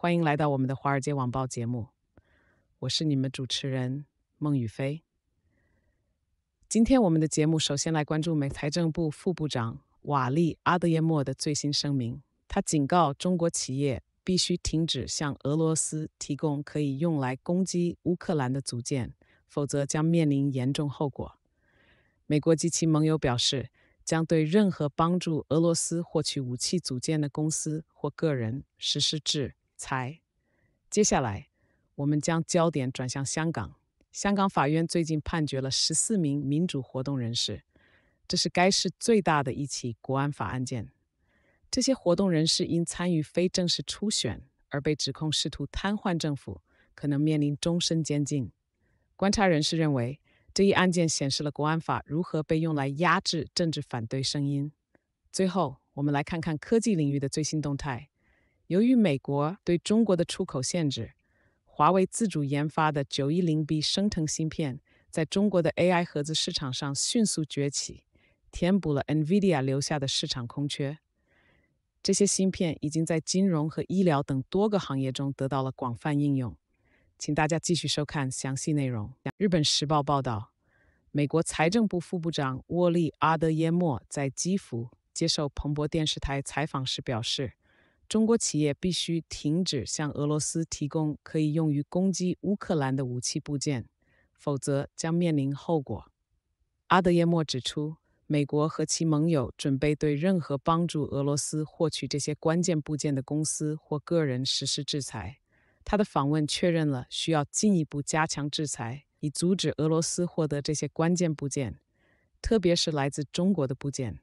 欢迎来到我们的《华尔街网报》节目，我是你们主持人孟雨飞。今天我们的节目首先来关注美财政部副部长瓦利·阿德耶莫的最新声明。他警告中国企业必须停止向俄罗斯提供可以用来攻击乌克兰的组件，否则将面临严重后果。美国及其盟友表示，将对任何帮助俄罗斯获取武器组件的公司或个人实施制裁。才，接下来，我们将焦点转向香港。香港法院最近判决了十四名民主活动人士，这是该市最大的一起国安法案件。这些活动人士因参与非正式初选而被指控试图瘫痪政府，可能面临终身监禁。观察人士认为，这一案件显示了国安法如何被用来压制政治反对声音。最后，我们来看看科技领域的最新动态。由于美国对中国的出口限制，华为自主研发的九一零 B 升腾芯片在中国的 AI 盒子市场上迅速崛起，填补了 NVIDIA 留下的市场空缺。这些芯片已经在金融和医疗等多个行业中得到了广泛应用。请大家继续收看详细内容。日本时报报道，美国财政部副部长沃利阿德耶莫在基辅接受彭博电视台采访时表示。中国企业必须停止向俄罗斯提供可以用于攻击乌克兰的武器部件，否则将面临后果。阿德耶莫指出，美国和其盟友准备对任何帮助俄罗斯获取这些关键部件的公司或个人实施制裁。他的访问确认了需要进一步加强制裁，以阻止俄罗斯获得这些关键部件，特别是来自中国的部件。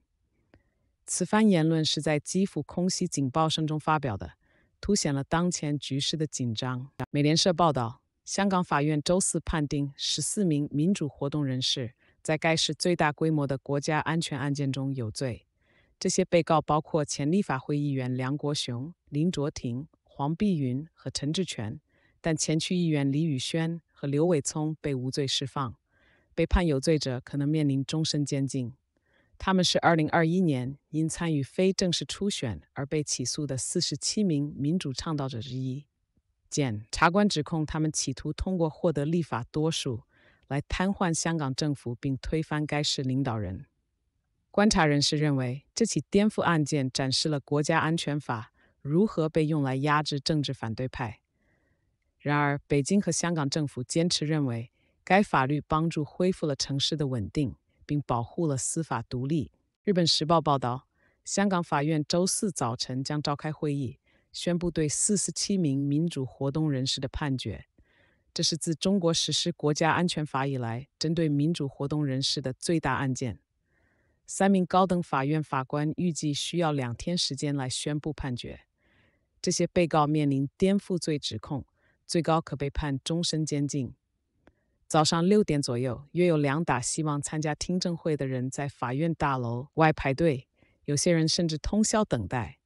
此番言论是在基辅空袭警报声中发表的，凸显了当前局势的紧张。美联社报道，香港法院周四判定十四名民主活动人士在该市最大规模的国家安全案件中有罪。这些被告包括前立法会议员梁国雄、林卓廷、黄碧云和陈志全，但前区议员李宇轩和刘伟聪被无罪释放。被判有罪者可能面临终身监禁。他们是2021年因参与非正式初选而被起诉的47名民主倡导者之一。检察官指控他们企图通过获得立法多数来瘫痪香港政府，并推翻该市领导人。观察人士认为，这起颠覆案件展示了国家安全法如何被用来压制政治反对派。然而，北京和香港政府坚持认为，该法律帮助恢复了城市的稳定。并保护了司法独立。日本时报报道，香港法院周四早晨将召开会议，宣布对四十七名民主活动人士的判决。这是自中国实施国家安全法以来，针对民主活动人士的最大案件。三名高等法院法官预计需要两天时间来宣布判决。这些被告面临颠覆罪指控，最高可被判终身监禁。早上六点左右，约有两打希望参加听证会的人在法院大楼外排队，有些人甚至通宵等待。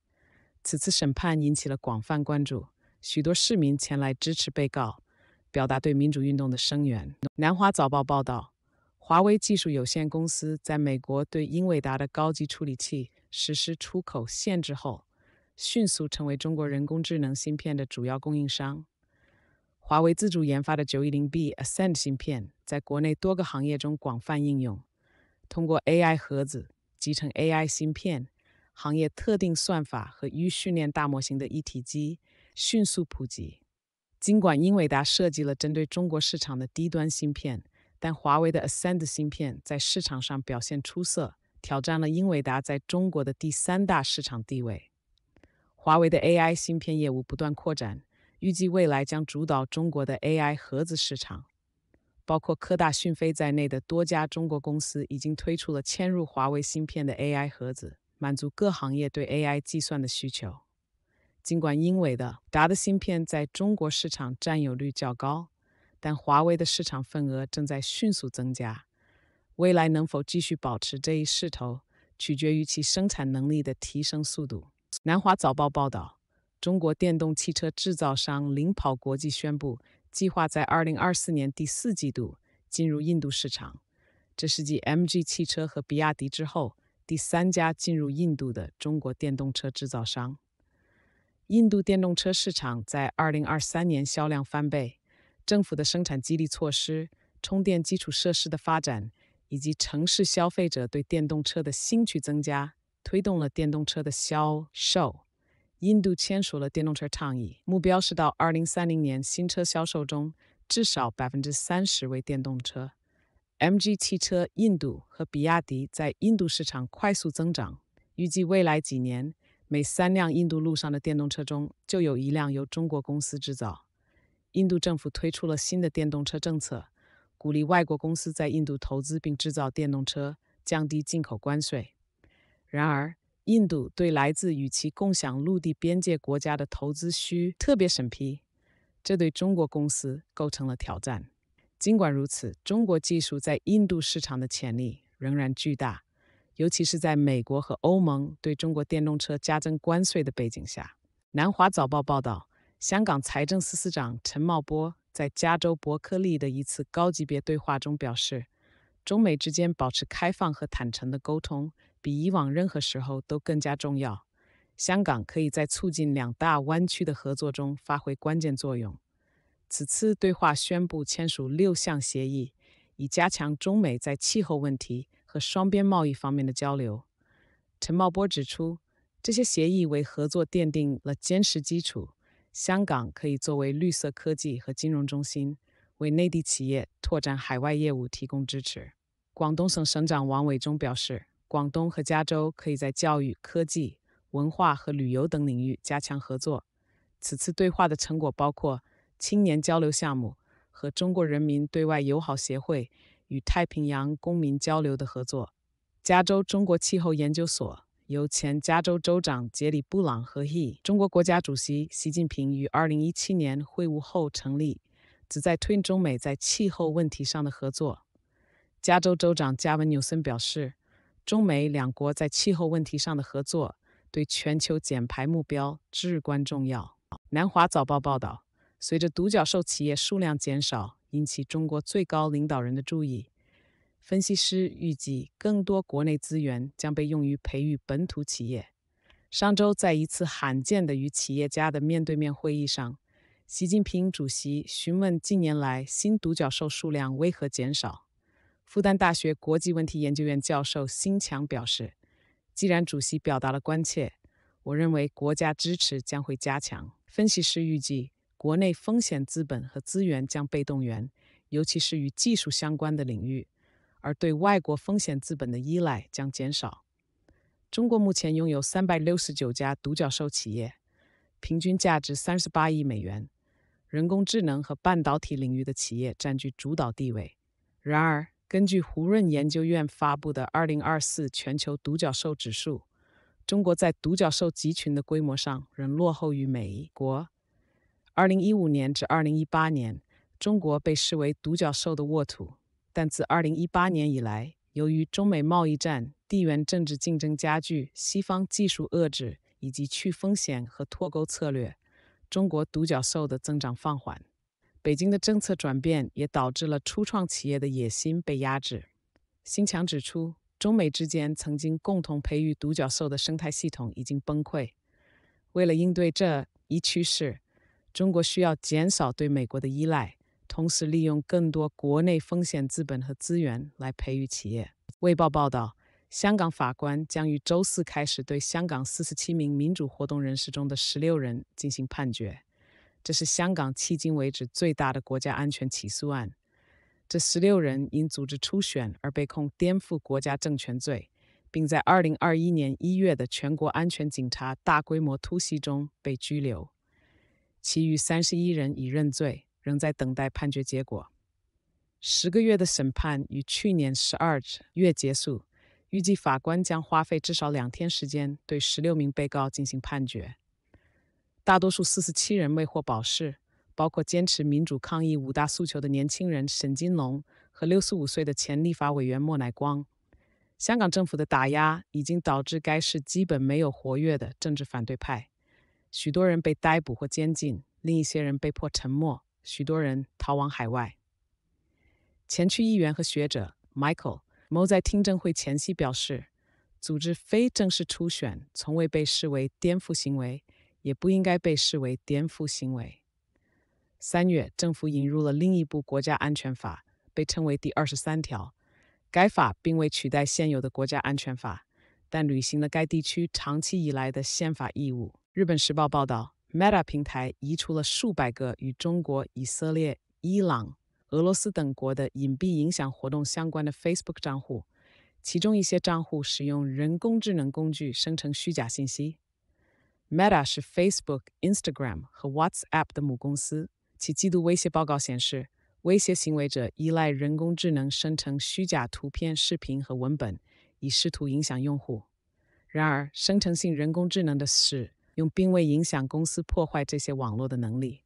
此次审判引起了广泛关注，许多市民前来支持被告，表达对民主运动的声援。《南华早报》报道，华为技术有限公司在美国对英伟达的高级处理器实施出口限制后，迅速成为中国人工智能芯片的主要供应商。华为自主研发的九一零 B Ascend 芯片在国内多个行业中广泛应用。通过 AI 盒子集成 AI 芯片、行业特定算法和预训练大模型的一体机迅速普及。尽管英伟达设计了针对中国市场的低端芯片，但华为的 Ascend 芯片在市场上表现出色，挑战了英伟达在中国的第三大市场地位。华为的 AI 芯片业务不断扩展。预计未来将主导中国的 AI 盒子市场，包括科大讯飞在内的多家中国公司已经推出了嵌入华为芯片的 AI 盒子，满足各行业对 AI 计算的需求。尽管英伟达的芯片在中国市场占有率较高，但华为的市场份额正在迅速增加。未来能否继续保持这一势头，取决于其生产能力的提升速度。南华早报报道。中国电动汽车制造商领跑国际宣布，计划在2024年第四季度进入印度市场。这是继 MG 汽车和比亚迪之后，第三家进入印度的中国电动车制造商。印度电动车市场在2023年销量翻倍，政府的生产激励措施、充电基础设施的发展，以及城市消费者对电动车的兴趣增加，推动了电动车的销售。印度签署了电动车倡议，目标是到2030年，新车销售中至少30%为电动车。MG 汽车、印度和比亚迪在印度市场快速增长，预计未来几年，每三辆印度路上的电动车中就有一辆由中国公司制造。印度政府推出了新的电动车政策，鼓励外国公司在印度投资并制造电动车，降低进口关税。然而，印度对来自与其共享陆地边界国家的投资需特别审批，这对中国公司构成了挑战。尽管如此，中国技术在印度市场的潜力仍然巨大，尤其是在美国和欧盟对中国电动车加征关税的背景下。南华早报报道，香港财政司司长陈茂波在加州伯克利的一次高级别对话中表示，中美之间保持开放和坦诚的沟通。比以往任何时候都更加重要。香港可以在促进两大湾区的合作中发挥关键作用。此次对话宣布签署六项协议，以加强中美在气候问题和双边贸易方面的交流。陈茂波指出，这些协议为合作奠定了坚实基础。香港可以作为绿色科技和金融中心，为内地企业拓展海外业务提供支持。广东省省长王伟中表示。广东和加州可以在教育、科技、文化和旅游等领域加强合作。此次对话的成果包括青年交流项目和中国人民对外友好协会与太平洋公民交流的合作。加州中国气候研究所由前加州州长杰里·布朗和中国国家主席习近平于2017年会晤后成立，旨在推动中美在气候问题上的合作。加州州长加文·纽森表示。中美两国在气候问题上的合作对全球减排目标至关重要。南华早报报道，随着独角兽企业数量减少，引起中国最高领导人的注意。分析师预计，更多国内资源将被用于培育本土企业。上周，在一次罕见的与企业家的面对面会议上，习近平主席询问近年来新独角兽数量为何减少。复旦大学国际问题研究院教授辛强表示：“既然主席表达了关切，我认为国家支持将会加强。分析师预计，国内风险资本和资源将被动员，尤其是与技术相关的领域，而对外国风险资本的依赖将减少。中国目前拥有三百六十九家独角兽企业，平均价值三十八亿美元。人工智能和半导体领域的企业占据主导地位。然而，根据胡润研究院发布的《2024全球独角兽指数》，中国在独角兽集群的规模上仍落后于美国。2015年至2018年，中国被视为独角兽的沃土，但自2018年以来，由于中美贸易战、地缘政治竞争加剧、西方技术遏制以及去风险和脱钩策略，中国独角兽的增长放缓。北京的政策转变也导致了初创企业的野心被压制。新强指出，中美之间曾经共同培育独角兽的生态系统已经崩溃。为了应对这一趋势，中国需要减少对美国的依赖，同时利用更多国内风险资本和资源来培育企业。卫报报道，香港法官将于周四开始对香港四十七名民主活动人士中的十六人进行判决。这是香港迄今为止最大的国家安全起诉案。这十六人因组织初选而被控颠覆国家政权罪，并在2021年1月的全国安全警察大规模突袭中被拘留。其余三十一人已认罪，仍在等待判决结果。十个月的审判于去年十二月结束，预计法官将花费至少两天时间对十六名被告进行判决。大多数四十七人未获保释，包括坚持民主抗议五大诉求的年轻人沈金龙和六十五岁的前立法委员莫乃光。香港政府的打压已经导致该市基本没有活跃的政治反对派，许多人被逮捕或监禁，另一些人被迫沉默，许多人逃往海外。前区议员和学者 Michael 谋在听证会前夕表示：“组织非正式初选从未被视为颠覆行为。”也不应该被视为颠覆行为。三月，政府引入了另一部国家安全法，被称为第二十三条。该法并未取代现有的国家安全法，但履行了该地区长期以来的宪法义务。日本时报报道，Meta 平台移除了数百个与中国、以色列、伊朗、俄罗斯等国的隐蔽影响活动相关的 Facebook 账户，其中一些账户使用人工智能工具生成虚假信息。Meta 是 Facebook、Instagram 和 WhatsApp 的母公司。其季度威胁报告显示，威胁行为者依赖人工智能生成虚假图片、视频和文本，以试图影响用户。然而，生成性人工智能的使用并未影响公司破坏这些网络的能力。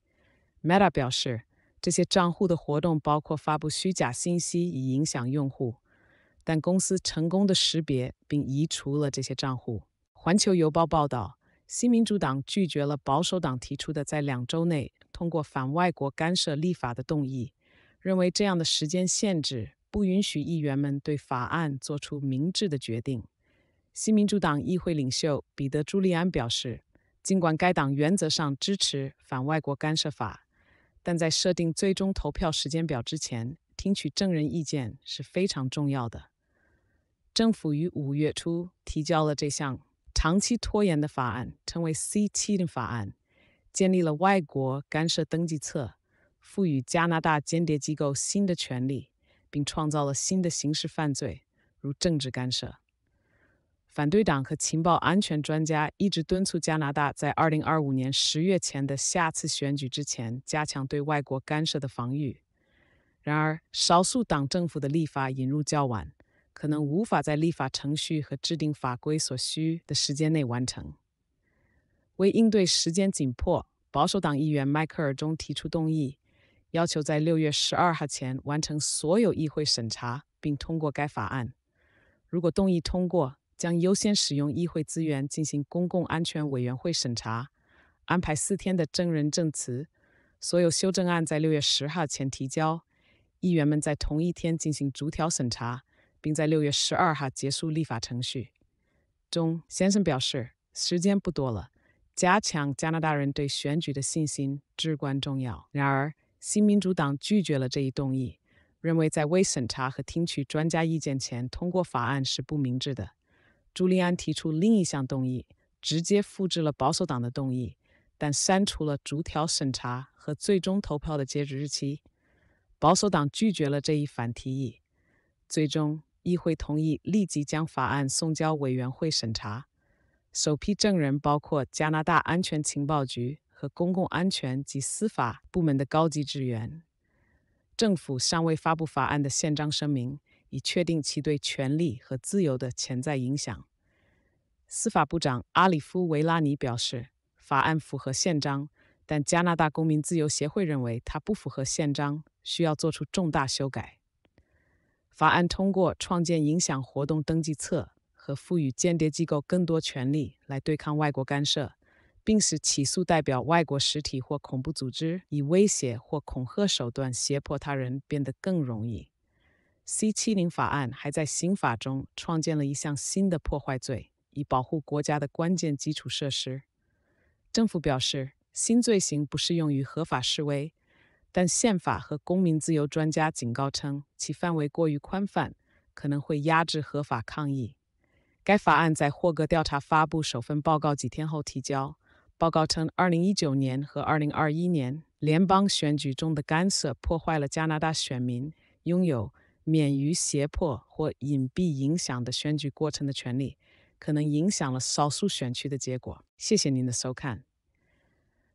Meta 表示，这些账户的活动包括发布虚假信息以影响用户，但公司成功地识别并移除了这些账户。环球邮报报道。新民主党拒绝了保守党提出的在两周内通过反外国干涉立法的动议，认为这样的时间限制不允许议员们对法案做出明智的决定。新民主党议会领袖彼得·朱利安表示，尽管该党原则上支持反外国干涉法，但在设定最终投票时间表之前，听取证人意见是非常重要的。政府于五月初提交了这项。长期拖延的法案成为 C 七零法案，建立了外国干涉登记册，赋予加拿大间谍机构新的权利，并创造了新的刑事犯罪，如政治干涉。反对党和情报安全专家一直敦促加拿大在2025年10月前的下次选举之前加强对外国干涉的防御。然而，少数党政府的立法引入较晚。可能无法在立法程序和制定法规所需的时间内完成。为应对时间紧迫，保守党议员迈克尔中提出动议，要求在六月十二号前完成所有议会审查并通过该法案。如果动议通过，将优先使用议会资源进行公共安全委员会审查，安排四天的证人证词。所有修正案在六月十号前提交，议员们在同一天进行逐条审查。并在六月十二号结束立法程序。钟先生表示，时间不多了，加强加拿大人对选举的信心至关重要。然而，新民主党拒绝了这一动议，认为在未审查和听取专家意见前通过法案是不明智的。朱利安提出另一项动议，直接复制了保守党的动议，但删除了逐条审查和最终投票的截止日期。保守党拒绝了这一反提议，最终。议会同意立即将法案送交委员会审查。首批证人包括加拿大安全情报局和公共安全及司法部门的高级职员。政府尚未发布法案的宪章声明，以确定其对权利和自由的潜在影响。司法部长阿里夫·维拉尼表示，法案符合宪章，但加拿大公民自由协会认为它不符合宪章，需要做出重大修改。法案通过创建影响活动登记册和赋予间谍机构更多权利来对抗外国干涉，并使起诉代表外国实体或恐怖组织以威胁或恐吓手段胁迫他人变得更容易。C70 法案还在刑法中创建了一项新的破坏罪，以保护国家的关键基础设施。政府表示，新罪行不适用于合法示威。但宪法和公民自由专家警告称，其范围过于宽泛，可能会压制合法抗议。该法案在霍格调查发布首份报告几天后提交。报告称，2019年和2021年联邦选举中的干涉破坏了加拿大选民拥有免于胁迫或隐蔽影响的选举过程的权利，可能影响了少数选区的结果。谢谢您的收看。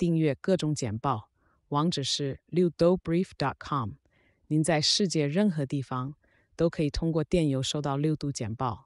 订阅各种简报，网址是六 o brief.com。您在世界任何地方都可以通过电邮收到六度简报。